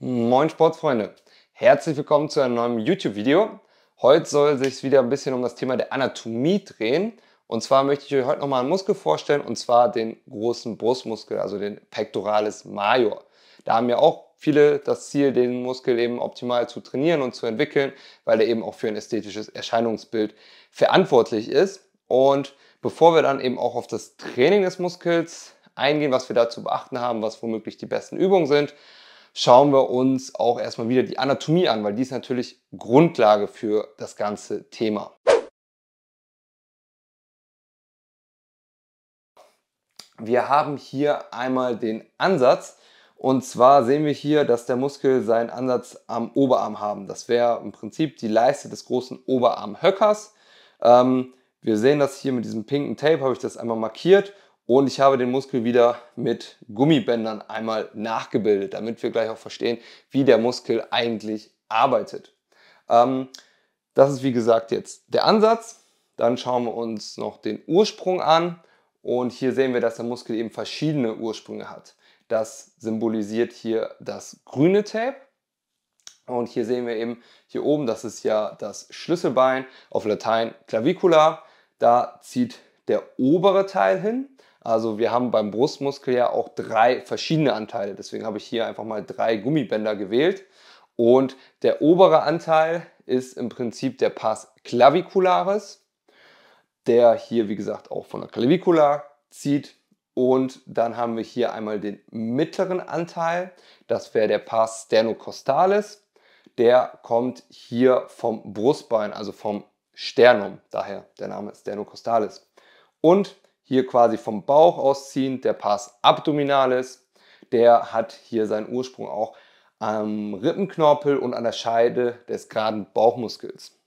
Moin Sportfreunde, herzlich willkommen zu einem neuen YouTube-Video. Heute soll sich wieder ein bisschen um das Thema der Anatomie drehen. Und zwar möchte ich euch heute nochmal einen Muskel vorstellen, und zwar den großen Brustmuskel, also den Pectoralis Major. Da haben ja auch viele das Ziel, den Muskel eben optimal zu trainieren und zu entwickeln, weil er eben auch für ein ästhetisches Erscheinungsbild verantwortlich ist. Und bevor wir dann eben auch auf das Training des Muskels eingehen, was wir da zu beachten haben, was womöglich die besten Übungen sind, schauen wir uns auch erstmal wieder die Anatomie an, weil die ist natürlich Grundlage für das ganze Thema. Wir haben hier einmal den Ansatz und zwar sehen wir hier, dass der Muskel seinen Ansatz am Oberarm haben. Das wäre im Prinzip die Leiste des großen Oberarmhöckers. Ähm, wir sehen das hier mit diesem pinken Tape, habe ich das einmal markiert und ich habe den Muskel wieder mit Gummibändern einmal nachgebildet, damit wir gleich auch verstehen, wie der Muskel eigentlich arbeitet. Ähm, das ist wie gesagt jetzt der Ansatz. Dann schauen wir uns noch den Ursprung an. Und hier sehen wir, dass der Muskel eben verschiedene Ursprünge hat. Das symbolisiert hier das grüne Tape. Und hier sehen wir eben hier oben, das ist ja das Schlüsselbein, auf Latein Clavicula. Da zieht der obere Teil hin, also wir haben beim Brustmuskel ja auch drei verschiedene Anteile. Deswegen habe ich hier einfach mal drei Gummibänder gewählt. Und der obere Anteil ist im Prinzip der Pass clavicularis, der hier wie gesagt auch von der Clavicula zieht. Und dann haben wir hier einmal den mittleren Anteil, das wäre der Pass sternocostales. Der kommt hier vom Brustbein, also vom Sternum, daher der Name sternocostales. Und hier quasi vom Bauch ausziehend, der Pass abdominalis, der hat hier seinen Ursprung auch am Rippenknorpel und an der Scheide des geraden Bauchmuskels.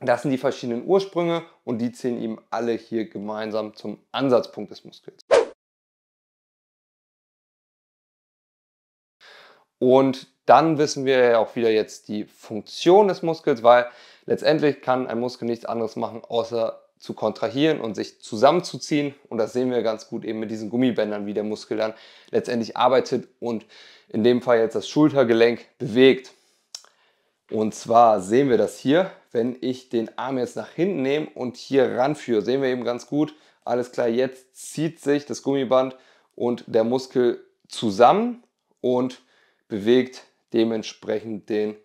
Das sind die verschiedenen Ursprünge und die zählen ihm alle hier gemeinsam zum Ansatzpunkt des Muskels. Und dann wissen wir ja auch wieder jetzt die Funktion des Muskels, weil letztendlich kann ein Muskel nichts anderes machen, außer zu kontrahieren und sich zusammenzuziehen. Und das sehen wir ganz gut eben mit diesen Gummibändern, wie der Muskel dann letztendlich arbeitet und in dem Fall jetzt das Schultergelenk bewegt. Und zwar sehen wir das hier, wenn ich den Arm jetzt nach hinten nehme und hier ranführe, sehen wir eben ganz gut, alles klar, jetzt zieht sich das Gummiband und der Muskel zusammen und bewegt dementsprechend den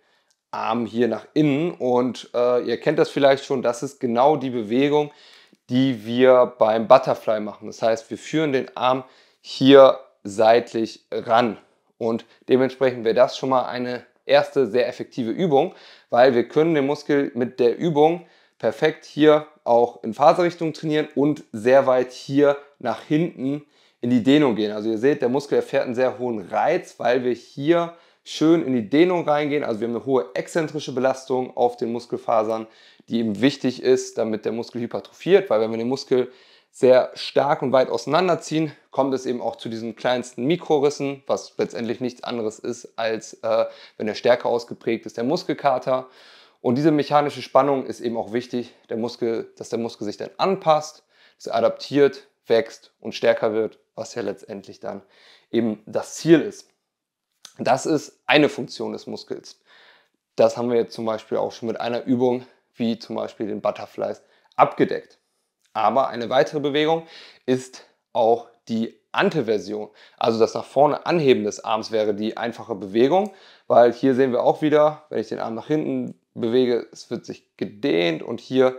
Arm hier nach innen. Und äh, ihr kennt das vielleicht schon, das ist genau die Bewegung, die wir beim Butterfly machen. Das heißt, wir führen den Arm hier seitlich ran. Und dementsprechend wäre das schon mal eine erste sehr effektive Übung, weil wir können den Muskel mit der Übung perfekt hier auch in Faserrichtung trainieren und sehr weit hier nach hinten in die Dehnung gehen. Also ihr seht, der Muskel erfährt einen sehr hohen Reiz, weil wir hier schön in die Dehnung reingehen. Also wir haben eine hohe exzentrische Belastung auf den Muskelfasern, die eben wichtig ist, damit der Muskel hypertrophiert, weil wenn wir den Muskel sehr stark und weit auseinanderziehen, kommt es eben auch zu diesen kleinsten Mikrorissen, was letztendlich nichts anderes ist, als äh, wenn der stärker ausgeprägt ist, der Muskelkater. Und diese mechanische Spannung ist eben auch wichtig, der Muskel, dass der Muskel sich dann anpasst, dass er adaptiert, wächst und stärker wird, was ja letztendlich dann eben das Ziel ist. Das ist eine Funktion des Muskels. Das haben wir jetzt zum Beispiel auch schon mit einer Übung wie zum Beispiel den Butterflies abgedeckt. Aber eine weitere Bewegung ist auch die Anteversion. Also das nach vorne Anheben des Arms wäre die einfache Bewegung, weil hier sehen wir auch wieder, wenn ich den Arm nach hinten bewege, es wird sich gedehnt und hier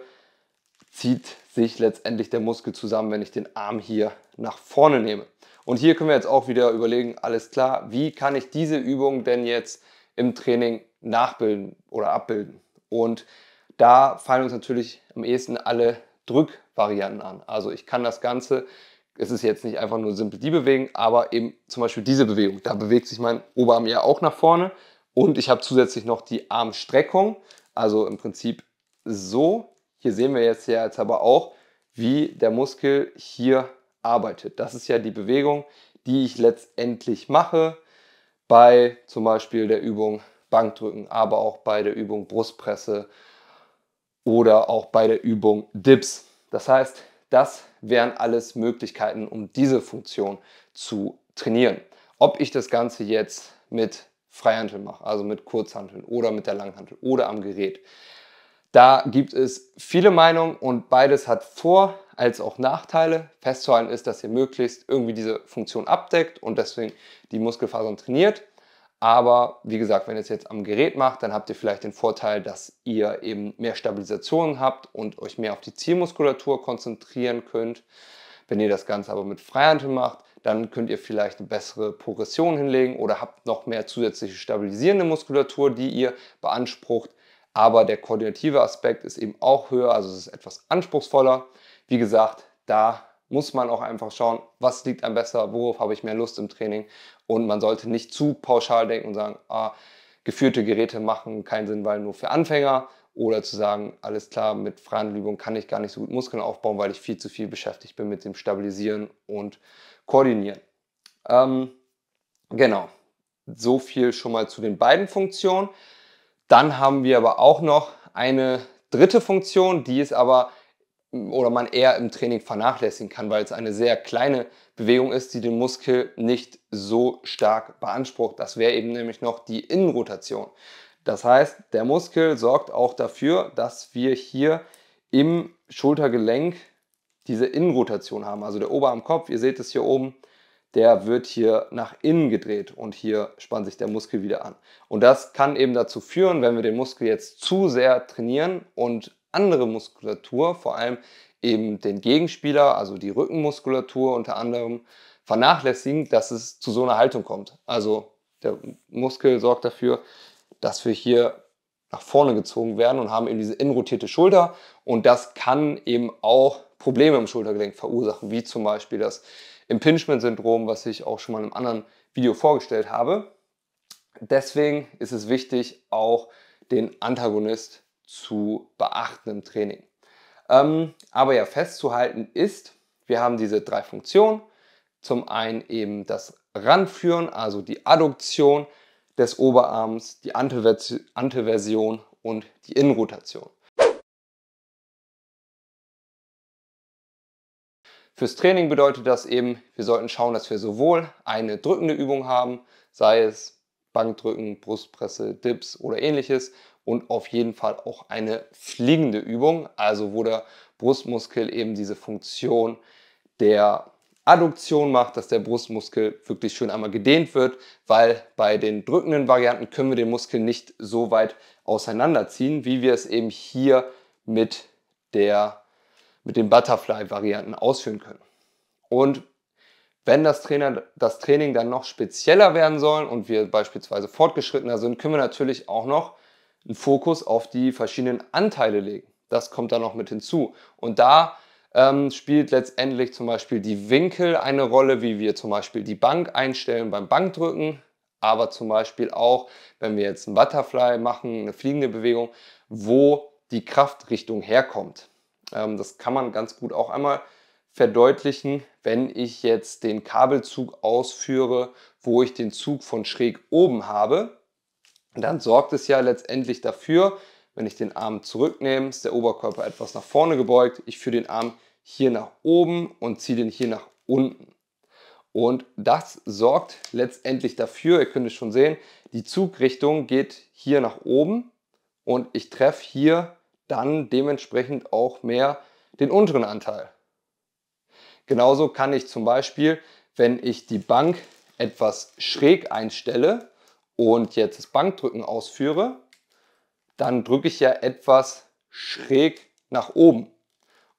zieht sich letztendlich der Muskel zusammen, wenn ich den Arm hier nach vorne nehme. Und hier können wir jetzt auch wieder überlegen, alles klar, wie kann ich diese Übung denn jetzt im Training nachbilden oder abbilden? Und da fallen uns natürlich am ehesten alle Drückvarianten an. Also ich kann das Ganze, es ist jetzt nicht einfach nur simpel die bewegen, aber eben zum Beispiel diese Bewegung. Da bewegt sich mein Oberarm ja auch nach vorne und ich habe zusätzlich noch die Armstreckung, also im Prinzip so hier sehen wir jetzt ja jetzt aber auch, wie der Muskel hier arbeitet. Das ist ja die Bewegung, die ich letztendlich mache bei zum Beispiel der Übung Bankdrücken, aber auch bei der Übung Brustpresse oder auch bei der Übung Dips. Das heißt, das wären alles Möglichkeiten, um diese Funktion zu trainieren. Ob ich das Ganze jetzt mit Freihantel mache, also mit Kurzhantel oder mit der Langhandel oder am Gerät, da gibt es viele Meinungen und beides hat Vor- als auch Nachteile. Festzuhalten ist, dass ihr möglichst irgendwie diese Funktion abdeckt und deswegen die Muskelfasern trainiert. Aber wie gesagt, wenn ihr es jetzt am Gerät macht, dann habt ihr vielleicht den Vorteil, dass ihr eben mehr Stabilisationen habt und euch mehr auf die Zielmuskulatur konzentrieren könnt. Wenn ihr das Ganze aber mit Freihand macht, dann könnt ihr vielleicht eine bessere Progression hinlegen oder habt noch mehr zusätzliche stabilisierende Muskulatur, die ihr beansprucht, aber der koordinative Aspekt ist eben auch höher, also es ist etwas anspruchsvoller. Wie gesagt, da muss man auch einfach schauen, was liegt einem besser, worauf habe ich mehr Lust im Training und man sollte nicht zu pauschal denken und sagen, ah, geführte Geräte machen keinen Sinn, weil nur für Anfänger oder zu sagen, alles klar, mit freien Übungen kann ich gar nicht so gut Muskeln aufbauen, weil ich viel zu viel beschäftigt bin mit dem Stabilisieren und Koordinieren. Ähm, genau, so viel schon mal zu den beiden Funktionen. Dann haben wir aber auch noch eine dritte Funktion, die ist aber mm, oder man eher im Training vernachlässigen kann, weil es eine sehr kleine Bewegung ist, die den Muskel nicht so stark beansprucht. Das wäre eben nämlich noch die Innenrotation. Das heißt, der Muskel sorgt auch dafür, dass wir hier im Schultergelenk diese Innenrotation haben. Also der Oberarmkopf, ihr seht es hier oben, der wird hier nach innen gedreht und hier spannt sich der Muskel wieder an. Und das kann eben dazu führen, wenn wir den Muskel jetzt zu sehr trainieren und andere Muskulatur, vor allem eben den Gegenspieler, also die Rückenmuskulatur unter anderem, vernachlässigen, dass es zu so einer Haltung kommt. Also der Muskel sorgt dafür, dass wir hier nach vorne gezogen werden und haben eben diese inrotierte Schulter und das kann eben auch Probleme im Schultergelenk verursachen, wie zum Beispiel das Impingement-Syndrom, was ich auch schon mal in einem anderen Video vorgestellt habe. Deswegen ist es wichtig, auch den Antagonist zu beachten im Training. Ähm, aber ja, festzuhalten ist, wir haben diese drei Funktionen. Zum einen eben das Ranführen, also die Adduktion des Oberarms, die Anteversion und die Innenrotation. Fürs Training bedeutet das eben, wir sollten schauen, dass wir sowohl eine drückende Übung haben, sei es Bankdrücken, Brustpresse, Dips oder ähnliches und auf jeden Fall auch eine fliegende Übung, also wo der Brustmuskel eben diese Funktion der Adduktion macht, dass der Brustmuskel wirklich schön einmal gedehnt wird, weil bei den drückenden Varianten können wir den Muskel nicht so weit auseinanderziehen, wie wir es eben hier mit der mit den Butterfly-Varianten ausführen können. Und wenn das, Trainer, das Training dann noch spezieller werden soll und wir beispielsweise fortgeschrittener sind, können wir natürlich auch noch einen Fokus auf die verschiedenen Anteile legen. Das kommt dann noch mit hinzu. Und da ähm, spielt letztendlich zum Beispiel die Winkel eine Rolle, wie wir zum Beispiel die Bank einstellen beim Bankdrücken, aber zum Beispiel auch, wenn wir jetzt einen Butterfly machen, eine fliegende Bewegung, wo die Kraftrichtung herkommt. Ähm, das kann man ganz gut auch einmal verdeutlichen, wenn ich jetzt den Kabelzug ausführe, wo ich den Zug von schräg oben habe, dann sorgt es ja letztendlich dafür, wenn ich den Arm zurücknehme, ist der Oberkörper etwas nach vorne gebeugt, ich führe den Arm hier nach oben und ziehe den hier nach unten. Und das sorgt letztendlich dafür, ihr könnt es schon sehen, die Zugrichtung geht hier nach oben und ich treffe hier dann dementsprechend auch mehr den unteren Anteil. Genauso kann ich zum Beispiel, wenn ich die Bank etwas schräg einstelle und jetzt das Bankdrücken ausführe, dann drücke ich ja etwas schräg nach oben.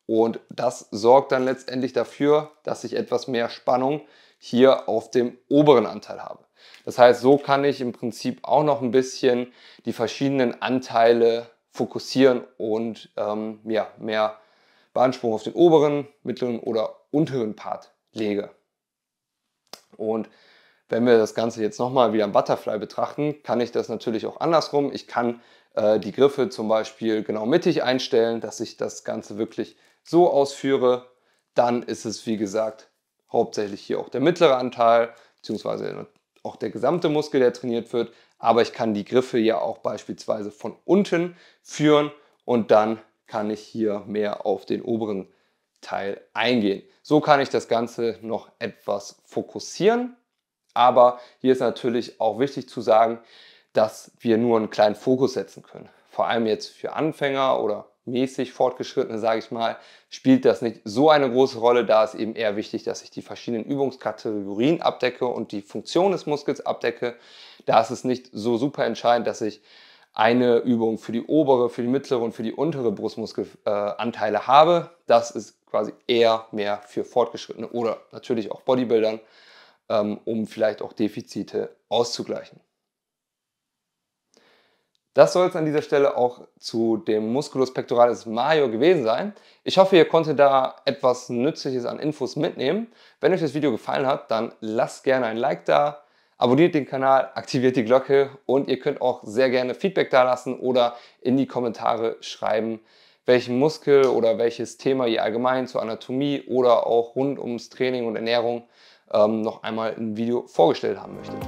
Und das sorgt dann letztendlich dafür, dass ich etwas mehr Spannung hier auf dem oberen Anteil habe. Das heißt, so kann ich im Prinzip auch noch ein bisschen die verschiedenen Anteile fokussieren und ähm, ja, mehr Beanspruchung auf den oberen, mittleren oder unteren Part lege. Und wenn wir das Ganze jetzt nochmal wieder am Butterfly betrachten, kann ich das natürlich auch andersrum. Ich kann äh, die Griffe zum Beispiel genau mittig einstellen, dass ich das Ganze wirklich so ausführe. Dann ist es, wie gesagt, hauptsächlich hier auch der mittlere Anteil, beziehungsweise auch der gesamte Muskel, der trainiert wird aber ich kann die Griffe ja auch beispielsweise von unten führen und dann kann ich hier mehr auf den oberen Teil eingehen. So kann ich das Ganze noch etwas fokussieren, aber hier ist natürlich auch wichtig zu sagen, dass wir nur einen kleinen Fokus setzen können. Vor allem jetzt für Anfänger oder mäßig fortgeschrittene, sage ich mal, spielt das nicht so eine große Rolle. Da ist eben eher wichtig, dass ich die verschiedenen Übungskategorien abdecke und die Funktion des Muskels abdecke. Da ist es nicht so super entscheidend, dass ich eine Übung für die obere, für die mittlere und für die untere Brustmuskelanteile äh, habe. Das ist quasi eher mehr für Fortgeschrittene oder natürlich auch Bodybuildern, ähm, um vielleicht auch Defizite auszugleichen. Das soll es an dieser Stelle auch zu dem Musculus pectoralis major gewesen sein. Ich hoffe, ihr konntet da etwas Nützliches an Infos mitnehmen. Wenn euch das Video gefallen hat, dann lasst gerne ein Like da, abonniert den Kanal, aktiviert die Glocke und ihr könnt auch sehr gerne Feedback dalassen oder in die Kommentare schreiben, welchen Muskel oder welches Thema ihr allgemein zur Anatomie oder auch rund ums Training und Ernährung ähm, noch einmal ein Video vorgestellt haben möchtet.